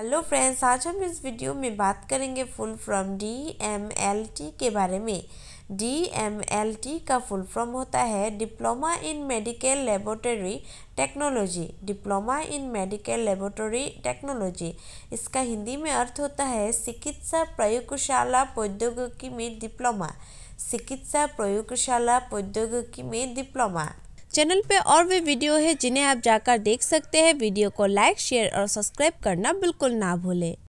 hello friends आज हम इस वीडियो में बात करेंगे full form D M L T के बारे में डी एम एल टी का फुल फॉर्म होता है diploma in medical laboratory technology diploma in medical laboratory technology इसका हिंदी में अर्थ होता है चिकित्सा प्रयोगशाला प्रौद्योगिकी में डिप्लोमा चिकित्सा प्रयोगशाला प्रौद्योगिकी में डिप्लोमा चैनल पे और भी वीडियो है जिन्हें आप जाकर देख सकते हैं वीडियो को लाइक शेयर और सब्सक्राइब करना बिल्कुल ना भूलें